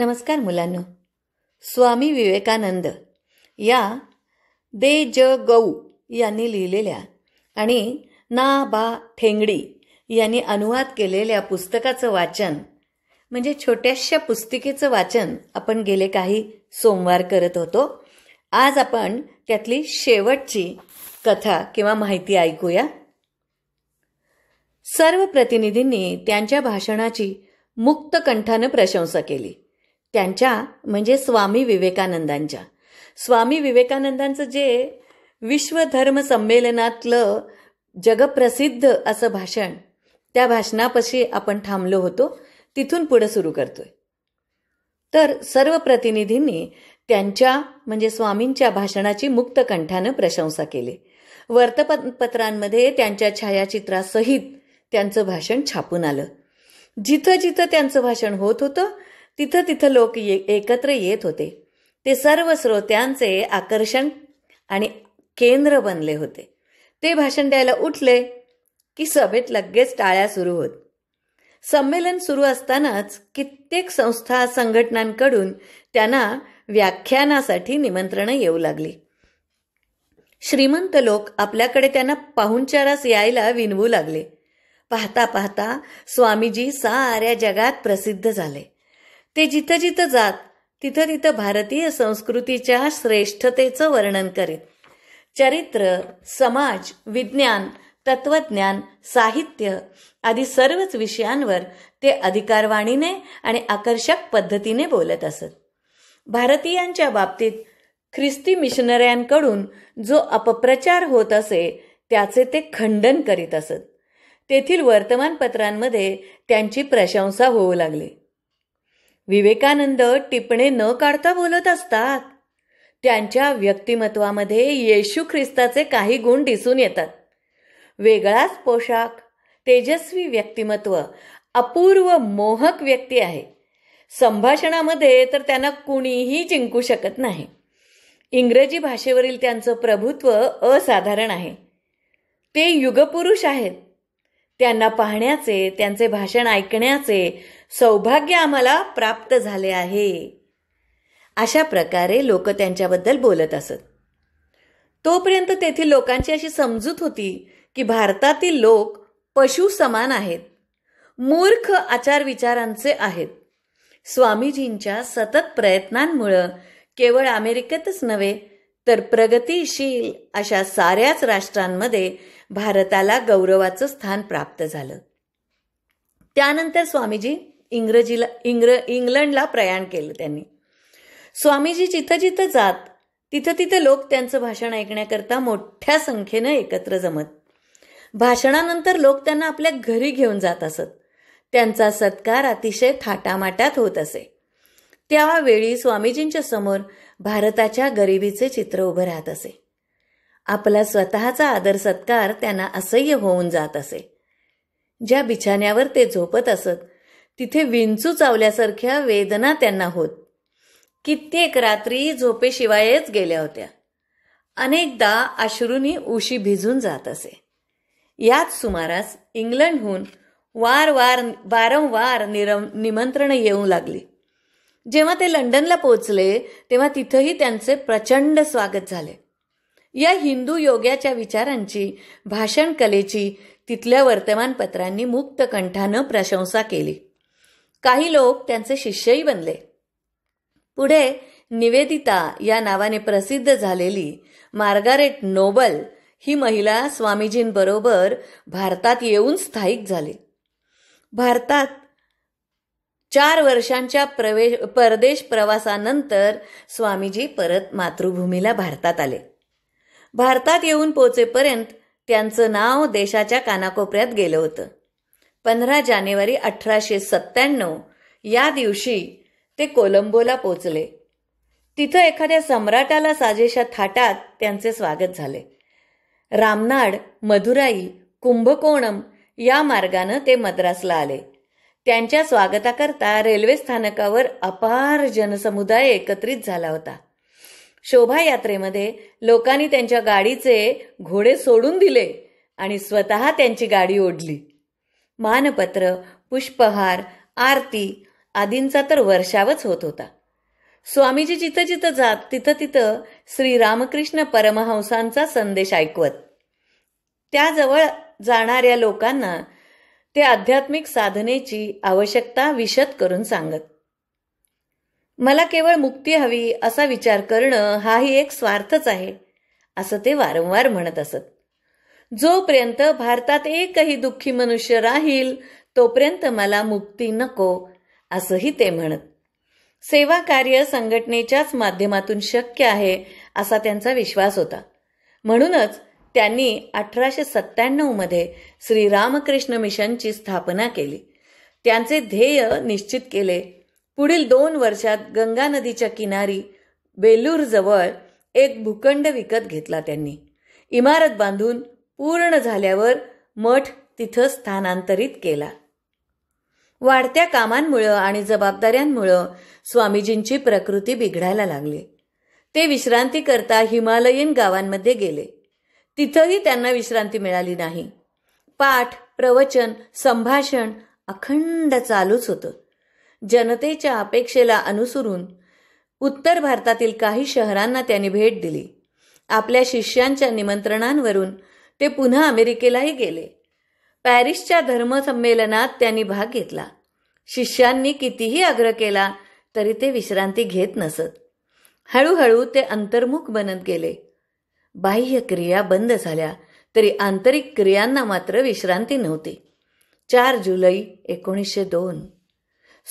नमस्कार मुलांनो स्वामी विवेकानंद या दे ज गऊ यांनी लिहिलेल्या आणि ना बा ठेंगडी यांनी अनुवाद केलेल्या पुस्तकाचं वाचन म्हणजे छोट्याशा पुस्तिकेचं वाचन आपण गेले काही सोमवार करत होतो आज आपण त्यातली शेवटची कथा किंवा माहिती ऐकूया सर्व प्रतिनिधींनी त्यांच्या भाषणाची मुक्त कंठानं प्रशंसा केली त्यांच्या म्हणजे स्वामी विवेकानंदांच्या स्वामी विवेकानंदांचं जे विश्वधर्म संमेलनातलं जगप्रसिद्ध असं भाषण त्या भाषणापाशी आपण थांबलो होतो तिथून पुढे सुरू करतोय तर सर्व प्रतिनिधींनी त्यांच्या म्हणजे स्वामींच्या भाषणाची मुक्त कंठानं प्रशंसा केली वर्तपत्रांमध्ये त्यांच्या छायाचित्रासहित त्यांचं भाषण छापून आलं जिथं जिथं त्यांचं भाषण होत होतं तिथं तिथं लोक ये एकत्र येत होते ते सर्व श्रोत्यांचे आकर्षण आणि केंद्र बनले होते ते भाषण द्यायला उठले की सभेत लगेच टाळ्या सुरू होत संमेलन सुरू असतानाच कित्येक संस्था संघटनांकडून त्यांना व्याख्यानासाठी निमंत्रण येऊ लागली श्रीमंत लोक आपल्याकडे त्यांना पाहुणचारास यायला विनवू लागले पाहता पाहता स्वामीजी साऱ्या जगात प्रसिद्ध झाले ते जिथं जिथं जात तिथं तिथं भारतीय संस्कृतीच्या श्रेष्ठतेचं वर्णन करीत चरित्र समाज विज्ञान तत्वज्ञान साहित्य आदी सर्वच विषयांवर ते अधिकारवाणीने आणि आकर्षक पद्धतीने बोलत असत भारतीयांच्या बाबतीत ख्रिस्ती मिशनऱ्यांकडून जो अपप्रचार होत असे त्याचे ते खंडन करीत असत तेथील वर्तमानपत्रांमध्ये त्यांची प्रशंसा होऊ लागली विवेकानंद टिपणे न काढता बोलत असतात त्यांच्या व्यक्तिमत्वामध्ये येशू ख्रिस्ताचे काही गुण दिसून येतात वेगळाच पोशाख तेजस्वी व्यक्तिमत्व अपूर्व मोहक व्यक्ती आहे संभाषणामध्ये तर त्यांना कुणीही जिंकू शकत नाही इंग्रजी भाषेवरील त्यांचं प्रभुत्व असाधारण आहे ते युगपुरुष आहेत त्यांना पाहण्याचे त्यांचे भाषण ऐकण्याचे सौभाग्य आम्हाला प्राप्त झाले आहे अशा प्रकारे लोक त्यांच्याबद्दल बोलत असत तोपर्यंत तेथील लोकांची अशी समजूत होती की भारतातील लोक पशु समान आहेत मूर्ख आचार विचारांचे आहेत स्वामीजींच्या सतत प्रयत्नांमुळं केवळ अमेरिकेतच नव्हे तर प्रगतिशील अशा साऱ्याच राष्ट्रांमध्ये भारताला गौरवाचं स्थान प्राप्त झालं त्यानंतर स्वामीजी इंग्रजीला इंग्र इंग्लंडला प्रयाण केलं त्यांनी स्वामीजी जिथं जिथं जात तिथं तिथं लोक त्यांचं भाषण ऐकण्याकरता मोठ्या संख्येनं एकत्र जमत भाषणानंतर लोक त्यांना आपल्या घरी घेऊन जात असत त्यांचा सत्कार अतिशय थाटामाटात होत असे त्यावेळी स्वामीजींच्या समोर भारताच्या गरिबीचे चित्र उभं राहत असे आपला स्वतःचा आदर सत्कार त्यांना असह्य होऊन जात असे ज्या बिछाण्यावर ते झोपत असत तिथे विंचू चावल्यासारख्या वेदना त्यांना होत कित्येक रात्री झोपेशिवायच गेल्या होत्या अनेकदा अश्रुनी उशी भिजून जात असे याच सुमारास इंग्लंडहून वार वार वारंवार निरम निमंत्रण येऊ लागली जेव्हा ते लंडनला पोचले तेव्हा तिथंही त्यांचे प्रचंड स्वागत झाले या हिंदू योग्याच्या विचारांची भाषण कलेची तिथल्या वर्तमानपत्रांनी मुक्त कंठानं प्रशंसा केली काही लोक त्यांचे शिष्यही बनले पुढे निवेदिता या नावाने प्रसिद्ध झालेली मार्गारेट नोबल ही महिला स्वामीजींबरोबर भारतात येऊन स्थायिक झाली भारतात चार वर्षांच्या प्रवेश परदेश प्रवासानंतर स्वामीजी परत मातृभूमीला भारतात आले भारतात येऊन पोचेपर्यंत त्यांचं नाव देशाच्या कानाकोपऱ्यात गेलं होतं पंधरा जानेवारी अठराशे सत्त्याण्णव या दिवशी ते कोलंबोला पोचले तिथं एखाद्या सम्राटाला साजेशा थाटात त्यांचे स्वागत झाले रामनाड मधुराई कुंभकोणम या मार्गानं ते मद्रासला आले त्यांच्या स्वागताकरता रेल्वे स्थानकावर अपार जनसमुदाय एकत्रित झाला होता शोभायात्रेमध्ये लोकांनी त्यांच्या गाडीचे घोडे सोडून दिले आणि स्वतः त्यांची गाडी ओढली मानपत्र पुष्पहार आरती आदींचा तर वर्षावच होत होता स्वामीजी जिथं जिथं जात तिथं तिथं श्री रामकृष्ण परमहंसांचा संदेश ऐकवत त्याजवळ जाणाऱ्या लोकांना ते आध्यात्मिक साधनेची आवश्यकता विशद करून सांगत मला केवळ मुक्ती हवी असा विचार करणं हाही एक स्वार्थच आहे असं ते वारंवार म्हणत असत जोपर्यंत भारतात एकही दुःखी मनुष्य राहील तोपर्यंत मला मुक्ती नको असंही ते म्हणत सेवा कार्य संघटनेच्याच माध्यमातून शक्य आहे असा त्यांचा विश्वास होता म्हणूनच त्यांनी अठराशे सत्त्याण्णवमध्ये श्री रामकृष्ण मिशनची स्थापना केली त्यांचे ध्येय निश्चित केले पुढील दोन वर्षात गंगा नदीच्या किनारी जवळ एक भूखंड विकत घेतला त्यांनी इमारत बांधून पूर्ण झाल्यावर मठ तिथं स्थानांतरित केला वाढत्या कामांमुळं आणि जबाबदाऱ्यांमुळं स्वामीजींची प्रकृती बिघडायला लागली ते विश्रांती करता हिमालयीन गावांमध्ये गेले तिथंही त्यांना विश्रांती मिळाली नाही पाठ प्रवचन संभाषण अखंड चालूच होतं जनतेच्या अपेक्षेला अनुसरून उत्तर भारतातील काही शहरांना त्यांनी भेट दिली आपल्या शिष्यांच्या निमंत्रणांवरून ते पुन्हा अमेरिकेलाही गेले पॅरिसच्या धर्मसंमेलनात त्यांनी भाग घेतला शिष्यांनी कितीही आग्रह केला तरी ते विश्रांती घेत नसत हळूहळू ते अंतर्मुख बनत गेले बाह्य क्रिया बंद झाल्या तरी आंतरिक क्रियांना मात्र विश्रांती नव्हती चार जुलै एकोणीसशे दोन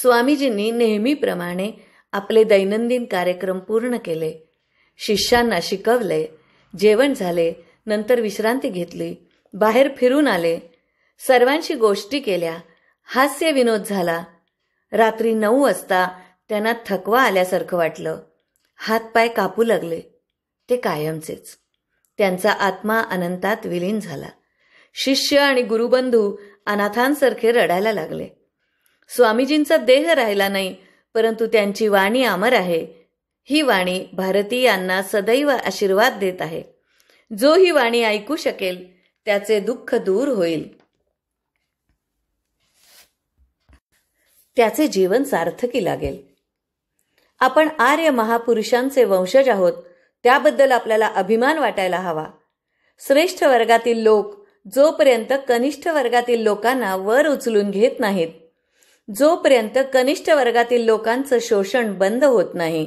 स्वामीजींनी नेहमीप्रमाणे आपले दैनंदिन कार्यक्रम पूर्ण केले शिष्यांना शिकवले जेवण झाले नंतर विश्रांती घेतली बाहेर फिरून आले सर्वांशी गोष्टी केल्या हास्य विनोद झाला रात्री नऊ वाजता त्यांना थकवा आल्यासारखं वाटलं हातपाय कापू लागले ते कायमचेच त्यांचा आत्मा अनंतात विलीन झाला शिष्य आणि गुरुबंधू अनाथांसारखे रडायला लागले स्वामीजींचा देह राहिला नाही परंतु त्यांची वाणी अमर आहे ही वाणी भारतीयांना सदैव आशीर्वाद देत आहे जो ही वाणी ऐकू शकेल त्याचे दुःख दूर होईल त्याचे जीवन सार्थकी लागेल आपण आर्य महापुरुषांचे वंशज आहोत त्याबद्दल आपल्याला अभिमान वाटायला हवा श्रेष्ठ वर्गातील लोक जोपर्यंत कनिष्ठ वर्गातील लोकांना वर उचलून घेत नाहीत जोपर्यंत कनिष्ठ वर्गातील लोकांचं शोषण बंद होत नाही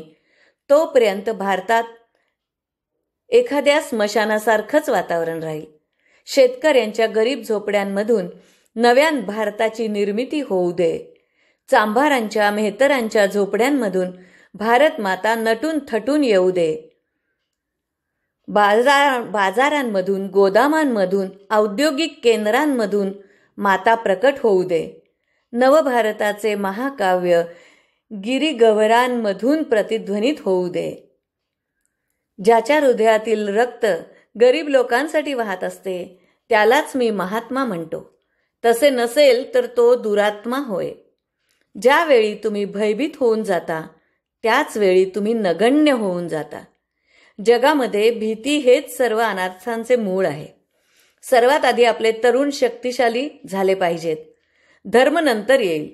तोपर्यंत भारतात एखाद्या स्मशानासारखंच वातावरण राहील शेतकऱ्यांच्या गरीब झोपड्यांमधून नव्यान भारताची निर्मिती होऊ दे चांभारांच्या मेहतरांच्या झोपड्यांमधून भारत माता नटून थटून येऊ दे बाजार बाजारांमधून गोदामांमधून औद्योगिक केंद्रांमधून माता प्रकट होऊ दे नवभारताचे महाकाव्य गिरिगवरांमधून प्रतिध्वनित होऊ दे ज्याच्या हृदयातील रक्त गरीब लोकांसाठी वाहत असते त्यालाच मी महात्मा म्हणतो तसे नसेल तर तो दुरात्मा होय ज्यावेळी तुम्ही भयभीत होऊन जाता त्याच वेळी तुम्ही नगण्य होऊन जाता जगामध्ये भीती हेच सर्व अनाथांचे मूळ आहे सर्वात आधी आपले तरुण शक्तिशाली झाले पाहिजेत धर्म नंतर येईल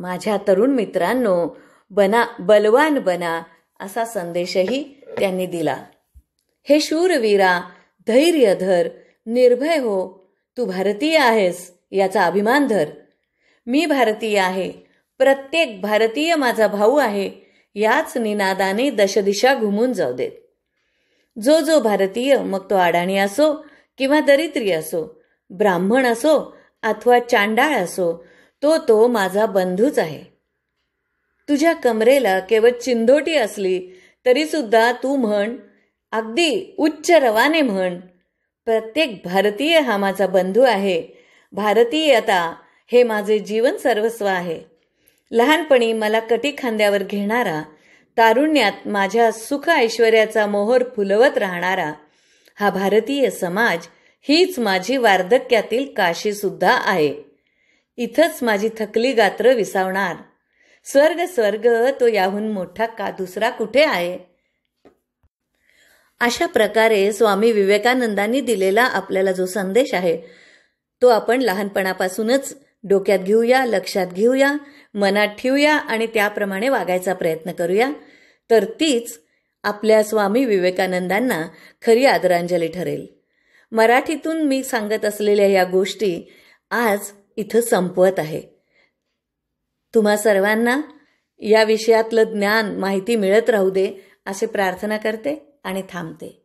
माझ्या तरुण मित्रांनो बना बलवान बना असा संदेशही त्यांनी दिला हे शूरवीरा धैर्य धर निर्भय हो तू भारतीय आहेस याचा अभिमान धर मी भारतीय आहे प्रत्येक भारतीय माझा भाऊ आहे याच निनादाने दशदिशा घुमून जाऊ देत जो जो भारतीय मग तो अडाणी असो किंवा दरिद्री असो ब्राह्मण असो अथवा चांडाळ असो तो तो माझा बंधूच आहे तुझ्या कमरेला केवळ चिंधोटी असली तरीसुद्धा तू म्हण अगदी उच्च रवाने म्हण प्रत्येक भारतीय हा माझा बंधू आहे भारतीयता हे माझे जीवन सर्वस्व आहे लहानपणी मला कटी खांद्यावर घेणारा तारुण्यात माझ्या सुख ऐश्वर्याचा मोहर फुलवत राहणारा हा भारतीय समाज हीच माझी वार्धक्यातील काशी सुद्धा आहे इथंच माझी थकली गात्र विसावणार स्वर्ग स्वर्ग तो याहून मोठा का दुसरा कुठे आहे अशा प्रकारे स्वामी विवेकानंदांनी दिलेला आपल्याला जो संदेश आहे तो आपण लहानपणापासूनच डोक्यात घेऊया लक्षात घेऊया मनात ठेवूया आणि त्याप्रमाणे वागायचा प्रयत्न करूया तर तीच आपल्या स्वामी विवेकानंदांना खरी आदरांजली ठरेल मराठीतून मी सांगत असलेल्या या गोष्टी आज इथं संपवत आहे तुम्हा सर्वांना या विषयातलं ज्ञान माहिती मिळत राहू दे असे प्रार्थना करते आणि थांबते